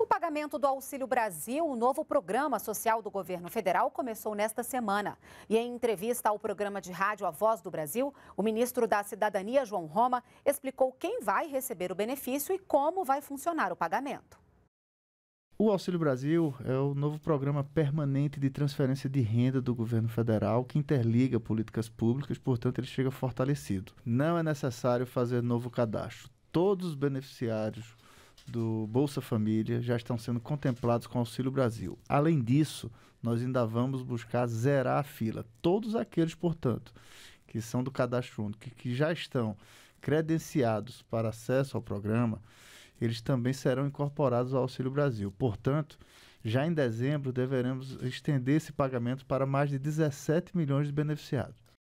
O pagamento do Auxílio Brasil, o novo programa social do governo federal, começou nesta semana. E em entrevista ao programa de rádio A Voz do Brasil, o ministro da Cidadania, João Roma, explicou quem vai receber o benefício e como vai funcionar o pagamento. O Auxílio Brasil é o novo programa permanente de transferência de renda do governo federal que interliga políticas públicas, portanto, ele chega fortalecido. Não é necessário fazer novo cadastro. Todos os beneficiários do Bolsa Família já estão sendo contemplados com Auxílio Brasil. Além disso, nós ainda vamos buscar zerar a fila. Todos aqueles, portanto, que são do cadastro único, que, que já estão credenciados para acesso ao programa, eles também serão incorporados ao Auxílio Brasil. Portanto, já em dezembro, deveremos estender esse pagamento para mais de 17 milhões de beneficiados.